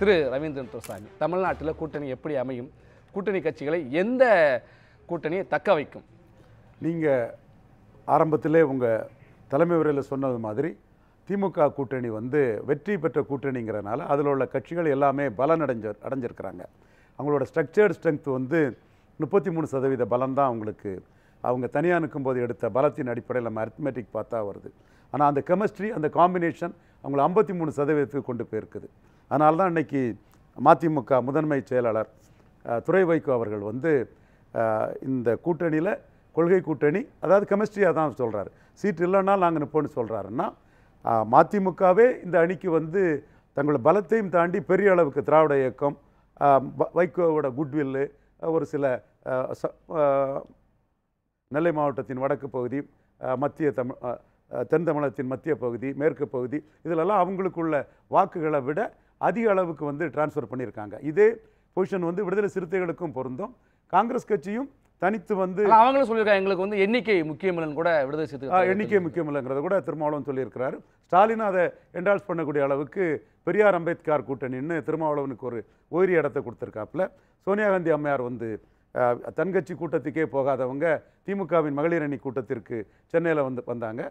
திரு ரவீந்திரன் துரசாமி தமிழ்நாட்டில் கூட்டணி எப்படி அமையும் கூட்டணி கட்சிகளை எந்த கூட்டணியை தக்க வைக்கும் நீங்கள் ஆரம்பத்திலே உங்கள் தலைமை உரையில் சொன்னது மாதிரி திமுக கூட்டணி வந்து வெற்றி பெற்ற கூட்டணிங்கிறனால அதில் உள்ள கட்சிகள் எல்லாமே பலன் அடைஞ்ச அடைஞ்சிருக்கிறாங்க அவங்களோட ஸ்ட்ரக்சர்டு ஸ்ட்ரென்த் வந்து முப்பத்தி மூணு சதவீத பலம் தான் அவங்களுக்கு அவங்க தனியாக நிற்கும்போது எடுத்த பலத்தின் அடிப்படையில் நம்ம அரித்மெட்டிக் பார்த்தா வருது ஆனால் அந்த கெமிஸ்ட்ரி அந்த காம்பினேஷன் அவங்கள ஐம்பத்தி மூணு சதவீதத்துக்கு கொண்டு போயிருக்குது அதனால தான் இன்றைக்கி மதிமுக முதன்மை செயலாளர் துறை வைகோ அவர்கள் வந்து இந்த கூட்டணியில் கொள்கை கூட்டணி அதாவது கெமிஸ்ட்ரியாக தான் சொல்கிறாரு சீட் இல்லைன்னா நாங்கள் நிற்போம்னு சொல்கிறாருன்னா மதிமுகவே இந்த அணிக்கு வந்து தங்களோட பலத்தையும் தாண்டி பெரிய அளவுக்கு திராவிட இயக்கம் வைகோவோட குட்வில்லு ஒரு சில நெல்லை மாவட்டத்தின் வடக்கு பகுதி மத்திய தமிழ் தென் தமிழகத்தின் மத்திய பகுதி மேற்கு பகுதி இதிலெல்லாம் அவங்களுக்குள்ள வாக்குகளை விட அதிக அளவுக்கு வந்து டிரான்ஸ்ஃபர் பண்ணியிருக்காங்க இதே பொசிஷன் வந்து விடுதலை சிறுத்தைகளுக்கும் பொருந்தும் காங்கிரஸ் கட்சியும் தனித்து வந்து அவங்களும் சொல்லியிருக்காங்க எங்களுக்கு வந்து எண்ணிக்கை முக்கியமில்லைன்னு கூட விடுதலை சிறுத்தை எண்ணிக்கை முக்கியமில்லைங்கிறத கூட திருமாவளவன் சொல்லியிருக்கிறாரு ஸ்டாலின் அதை என்டால்ஸ் பண்ணக்கூடிய அளவுக்கு பெரியார் அம்பேத்கர் கூட்டணின்னு திருமாவளவனுக்கு ஒரு உயிரி இடத்தை கொடுத்துருக்காப்புல சோனியா காந்தி அம்மையார் வந்து தன்கட்சி கூட்டத்துக்கே போகாதவங்க திமுகவின் மகளிர் அணி கூட்டத்திற்கு சென்னையில் வந்து வந்தாங்க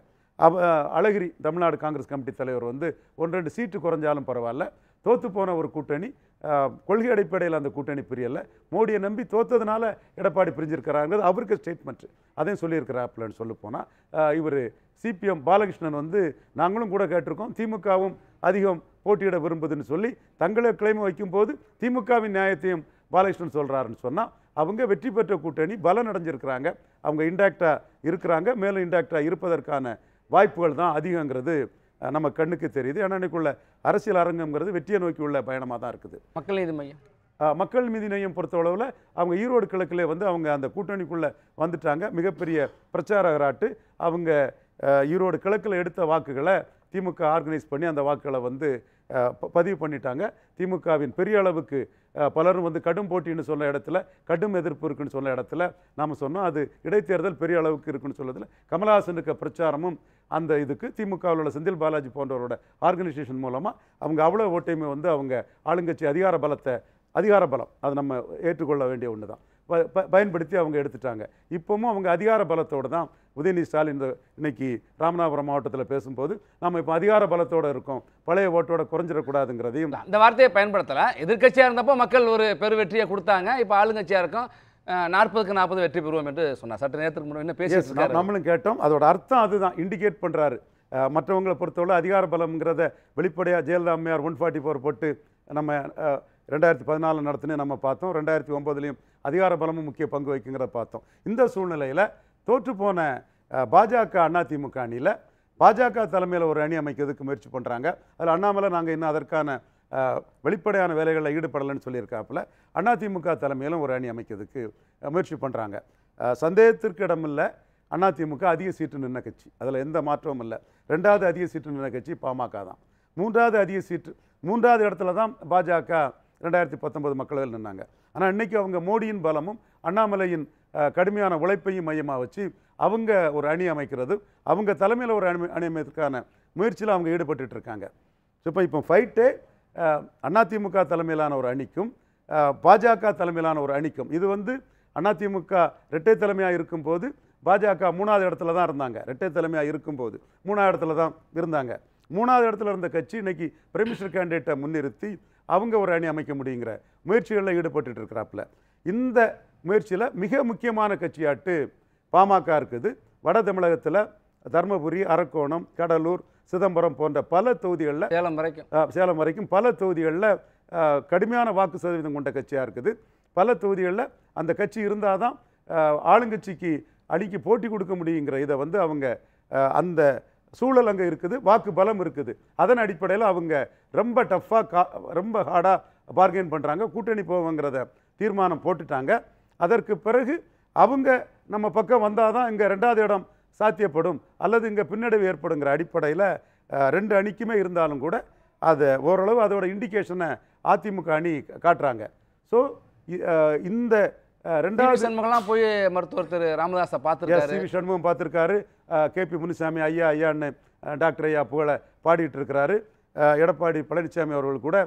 அழகிரி தமிழ்நாடு காங்கிரஸ் கமிட்டி தலைவர் வந்து ஒன்று ரெண்டு சீட்டு குறைஞ்சாலும் பரவாயில்ல தோற்று போன ஒரு கூட்டணி கொள்கை அடிப்படையில் அந்த கூட்டணி பிரியலை மோடியை நம்பி தோத்ததுனால எடப்பாடி பிரிஞ்சிருக்கிறாங்கிறது அவருக்கு ஸ்டேட்மெண்ட் அதையும் சொல்லியிருக்கிறாப்லன்னு சொல்ல போனால் இவர் சிபிஎம் பாலகிருஷ்ணன் வந்து நாங்களும் கூட கேட்டிருக்கோம் திமுகவும் அதிகம் போட்டியிட விரும்புதுன்னு சொல்லி தங்களை கிளைமை வைக்கும்போது திமுகவின் நியாயத்தையும் பாலகிருஷ்ணன் சொல்கிறாருன்னு சொன்னால் அவங்க வெற்றி பெற்ற கூட்டணி பலன் அடைஞ்சிருக்கிறாங்க அவங்க இன்டாக்டாக இருக்கிறாங்க மேலும் இன்டாக்டாக இருப்பதற்கான வாய்ப்புகள் தான் அதிகங்கிறது நம்ம கண்ணுக்கு தெரியுது ஏன்னா இன்னைக்குள்ள அரசியல் அரங்கம்ங்கிறது வெற்றியை நோக்கி உள்ள பயணமாக தான் இருக்குது மக்கள் நீதி மையம் மக்கள் நீதி மையம் பொறுத்தளவில் அவங்க ஈரோடு கிழக்கில் வந்து அவங்க அந்த கூட்டணிக்குள்ளே வந்துட்டாங்க மிகப்பெரிய பிரச்சாரகராட்டு அவங்க ஈரோடு கிழக்கில் எடுத்த வாக்குகளை திமுக ஆர்கனைஸ் பண்ணி அந்த வாக்குகளை வந்து பதிவு பண்ணிட்டாங்க திமுகவின் பெரிய அளவுக்கு பலரும் வந்து கடும் போட்டின்னு சொன்ன இடத்துல கடும் எதிர்ப்பு இருக்குன்னு சொன்ன இடத்துல நாம் சொன்னோம் அது இடைத்தேர்தல் பெரிய அளவுக்கு இருக்குன்னு சொல்லதில் கமலஹாசனுக்கு பிரச்சாரமும் அந்த இதுக்கு திமுகவில் உள்ள செந்தில் பாலாஜி போன்றவரோட ஆர்கனைசேஷன் மூலமாக அவங்க அவ்வளோ ஓட்டையுமே வந்து அவங்க ஆளுங்கட்சி அதிகார பலத்தை அதிகார பலம் அது நம்ம ஏற்றுக்கொள்ள வேண்டிய ஒன்று தான் பயன்படுத்தி அவங்க எடுத்துட்டாங்க இப்போவும் அவங்க அதிகார பலத்தோடு தான் உதயநிதி ஸ்டாலின் இன்னைக்கு ராமநாதபுரம் மாவட்டத்தில் பேசும்போது நம்ம இப்போ அதிகார பலத்தோடு இருக்கோம் பழைய ஓட்டோட குறைஞ்சிடக்கூடாதுங்கிறதையும் அந்த வார்த்தையை பயன்படுத்தலை எதிர்கட்சியாக இருந்தப்போ மக்கள் ஒரு பெருவெற்றியை கொடுத்தாங்க இப்போ ஆளுங்கட்சியாக இருக்கும் நாற்பதுக்கு நாற்பது வெற்றி பெறுவோம் என்று சொன்னார் சற்று நேரத்துக்கு முன்னாடி பேசி நம்மளும் கேட்டோம் அதோட அர்த்தம் அதுதான் இண்டிகேட் பண்ணுறாரு மற்றவங்களை பொறுத்தவரை அதிகார பலம்ங்கிறத வெளிப்படையாக ஜெயலலிதா அம்மையார் ஒன் ஃபார்ட்டி ஃபோர் போட்டு நம்ம ரெண்டாயிரத்தி பதினாலில் நடத்தினே நம்ம பார்த்தோம் ரெண்டாயிரத்தி ஒம்பதுலேயும் அதிகார பலமும் முக்கிய பங்கு வகிக்குங்கிறத பார்த்தோம் இந்த சூழ்நிலையில் தோற்றுப்போன பாஜக அதிமுக அணியில் பாஜக தலைமையில் ஒரு அணி அமைக்கிறதுக்கு முயற்சி பண்ணுறாங்க அதில் அண்ணாமலை நாங்கள் இன்னும் அதற்கான வெளிப்படையான வேலைகளில் ஈடுபடலைன்னு சொல்லியிருக்காப்புல அதிமுக தலைமையிலும் ஒரு அணி அமைக்கிறதுக்கு முயற்சி பண்ணுறாங்க சந்தேகத்திற்கு இடமில்லை அதிமுக அதிக சீட்டு நின்ன கட்சி அதில் எந்த மாற்றமும் இல்லை ரெண்டாவது அதிக சீட்டு நின்ன கட்சி பாமக தான் மூன்றாவது அதிக சீட்டு மூன்றாவது இடத்துல தான் பாஜக ரெண்டாயிரத்தி பத்தொன்பது மக்களவையில் நின்னாங்க ஆனால் இன்றைக்கி அவங்க மோடியின் பலமும் அண்ணாமலையின் கடுமையான உழைப்பையும் மையமாக வச்சு அவங்க ஒரு அணி அமைக்கிறது அவங்க தலைமையில் ஒரு அணி அணி அமைக்கிறதுக்கான முயற்சியில் அவங்க ஈடுபட்டு இருக்காங்க ஸோ இப்போ இப்போ ஃபைட்டே அதிமுக தலைமையிலான ஒரு அணிக்கும் பாஜக தலைமையிலான ஒரு அணிக்கும் இது வந்து அதிமுக இரட்டை தலைமையாக இருக்கும்போது பாஜக மூணாவது இடத்துல தான் இருந்தாங்க ரெட்டை தலைமையாக இருக்கும்போது மூணாவது இடத்துல தான் இருந்தாங்க மூணாவது இடத்துல இருந்த கட்சி இன்னைக்கு பிரைம் மினிஸ்டர் கேண்டிடேட்டை முன்னிறுத்தி அவங்க ஒரு அணி அமைக்க முடியுங்கிற முயற்சிகளில் ஈடுபட்டு இருக்கிறாப்புல இந்த முயற்சியில் மிக முக்கியமான கட்சியாட்டு பாமக இருக்குது வட தமிழகத்தில் தர்மபுரி அரக்கோணம் கடலூர் சிதம்பரம் போன்ற பல தொகுதிகளில் சேலம் வரைக்கும் சேலம் வரைக்கும் பல தொகுதிகளில் கடுமையான வாக்கு சதவீதம் கொண்ட கட்சியாக இருக்குது பல தொகுதிகளில் அந்த கட்சி இருந்தால் தான் ஆளுங்கட்சிக்கு அணிக்கு போட்டி கொடுக்க முடியுங்கிற இதை வந்து அவங்க அந்த சூழல் அங்கே இருக்குது வாக்கு பலம் இருக்குது அதன் அடிப்படையில் அவங்க ரொம்ப டஃப்பாக கா ரொம்ப ஹார்டாக பார்கெயின் பண்ணுறாங்க கூட்டணி போவங்கிறத தீர்மானம் போட்டுட்டாங்க அதற்கு பிறகு அவங்க நம்ம பக்கம் வந்தால் தான் இங்கே ரெண்டாவது இடம் சாத்தியப்படும் அல்லது இங்கே பின்னடைவு ஏற்படுங்கிற அடிப்படையில் ரெண்டு அணிக்குமே இருந்தாலும் கூட அதை ஓரளவு அதோட இண்டிகேஷனை அதிமுக அணி காட்டுறாங்க ஸோ இந்த ரெண்டாவது சண்முகம்லாம் போய் மருத்துவர் திரு ராமதாஸை பார்த்துருக்காரு சி சண்முகம் பார்த்துருக்காரு கே பி முனிசாமி ஐயா ஐயான்னு டாக்டர் ஐயா புகழை பாடிட்டு இருக்கிறாரு எடப்பாடி பழனிசாமி அவர்கள் கூட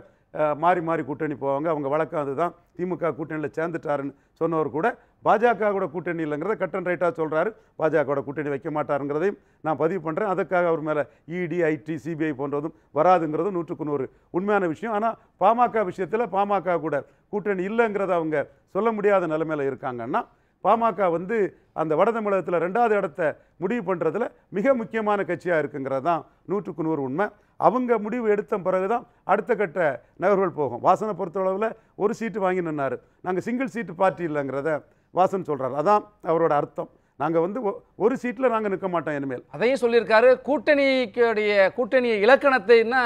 மாறி மாறி கூட்டணி போவாங்க அவங்க வழக்கம் அதுதான் திமுக கூட்டணியில் சேர்ந்துட்டாருன்னு சொன்னவர் கூட பாஜக கூட கூட்டணி இல்லைங்கிறத கட் அண்ட் ரைட்டாக சொல்கிறாரு பாஜகவோட கூட்டணி வைக்க மாட்டாருங்கிறதையும் நான் பதிவு பண்ணுறேன் அதுக்காக அவர் மேலே இடி ஐடி சிபிஐ போன்றதும் வராதுங்கிறதும் நூற்றுக்கு நூறு உண்மையான விஷயம் ஆனால் பாமக விஷயத்தில் பாமக கூட கூட்டணி இல்லைங்கிறத அவங்க சொல்ல முடியாத நிலைமையில் இருக்காங்கன்னா பாமக வந்து அந்த வட தமிழகத்தில் ரெண்டாவது இடத்த முடிவு பண்ணுறதுல மிக முக்கியமான கட்சியாக இருக்குங்கிறது தான் நூற்றுக்கு நூறு உண்மை அவங்க முடிவு எடுத்த பிறகு தான் அடுத்த கட்ட நகர்கள் போகும் வாசனை பொறுத்தளவில் ஒரு சீட்டு வாங்கி நின்னார் நாங்கள் சிங்கிள் சீட்டு பார்ட்டி இல்லைங்கிறத வாசன் சொல்கிறார் அதான் அவரோட அர்த்தம் நாங்கள் வந்து ஒரு சீட்டில் நாங்கள் நிற்க மாட்டோம் இனிமேல் அதையும் சொல்லியிருக்காரு கூட்டணிக்குடைய கூட்டணி இலக்கணத்தைன்னா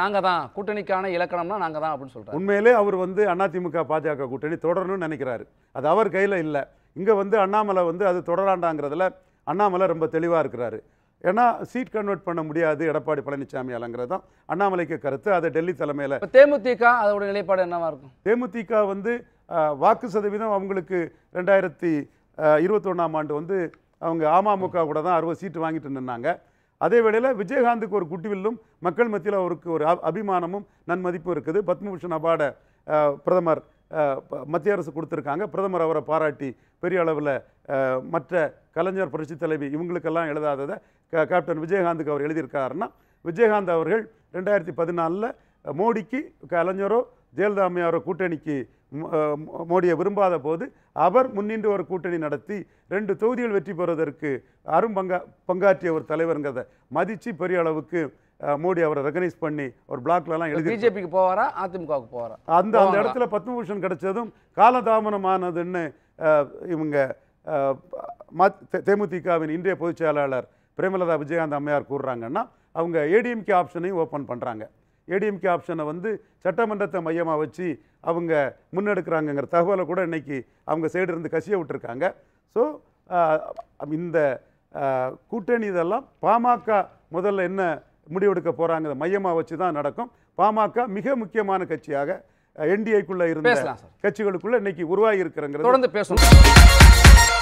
நாங்கள் தான் கூட்டணிக்கான இலக்கணம்னா நாங்கள் தான் அப்படின்னு சொல்கிறோம் உண்மையிலே அவர் வந்து அதிமுக பாஜக கூட்டணி தொடரணும்னு நினைக்கிறாரு அது அவர் கையில் இல்லை இங்கே வந்து அண்ணாமலை வந்து அது தொடராண்டாங்கிறதுல அண்ணாமலை ரொம்ப தெளிவாக இருக்கிறாரு ஏன்னா சீட் கன்வெர்ட் பண்ண முடியாது எடப்பாடி பழனிசாமி அலங்கிறது தான் அண்ணாமலைக்கு கருத்து அதை டெல்லி தலைமையில் தேமுதிக அதோட நிலைப்பாடு என்னவாக இருக்கும் தேமுதிக வந்து வாக்கு சதவீதம் அவங்களுக்கு ரெண்டாயிரத்தி இருபத்தொன்னாம் ஆண்டு வந்து அவங்க அமமுக கூட தான் அறுபது சீட்டு வாங்கிட்டு இருந்தாங்க அதே வேளையில் விஜயகாந்துக்கு ஒரு குட்டிவில்லும் மக்கள் மத்தியில் அவருக்கு ஒரு அபிமானமும் நன்மதிப்பும் இருக்குது பத்மபூஷன் அபாட பிரதமர் மத்திய அரசு கொடுத்துருக்காங்க பிரதமர் அவரை பாராட்டி பெரிய அளவில் மற்ற கலைஞர் புரட்சி தலைவி இவங்களுக்கெல்லாம் எழுதாததை கேப்டன் விஜயகாந்துக்கு அவர் எழுதியிருக்காருன்னா விஜயகாந்த் அவர்கள் ரெண்டாயிரத்தி பதினாலில் மோடிக்கு கலைஞரோ ஜெயலலிதா அம்மையாரோட கூட்டணிக்கு மோடியை விரும்பாத போது அவர் முன்னின்று ஒரு கூட்டணி நடத்தி ரெண்டு தொகுதிகள் வெற்றி பெறுவதற்கு அரும்பங்கா பங்காற்றிய ஒரு தலைவருங்கிறத மதித்து பெரிய அளவுக்கு மோடி அவரை ரெகனைஸ் பண்ணி ஒரு பிளாக்லலாம் எழுதி பிஜேபிக்கு போவாரா அதிமுகவுக்கு போவாரா அந்த அந்த இடத்துல பத்மபூஷன் கிடைச்சதும் காலதாமனமானதுன்னு இவங்க தேமுதிகவின் இன்றைய பொதுச் செயலாளர் பிரேமலதா விஜயகாந்த் அம்மையார் கூறுறாங்கன்னா அவங்க ஏடிஎம்கே ஆப்ஷனையும் ஓப்பன் பண்ணுறாங்க ஏடிஎம்கே ஆப்ஷனை வந்து சட்டமன்றத்தை மையமாக வச்சு அவங்க முன்னெடுக்கிறாங்கங்கிற தகவலை கூட இன்றைக்கி அவங்க சைடு இருந்து கசிய விட்டுருக்காங்க ஸோ இந்த கூட்டணி இதெல்லாம் பாமக முதல்ல என்ன முடிவெடுக்க போகிறாங்க மையமாக வச்சு தான் நடக்கும் பாமக மிக முக்கியமான கட்சியாக என்டிஏக்குள்ளே இருந்த கட்சிகளுக்குள்ளே இன்னைக்கு உருவாகி இருக்கிறங்கிறது தொடர்ந்து பேசணும்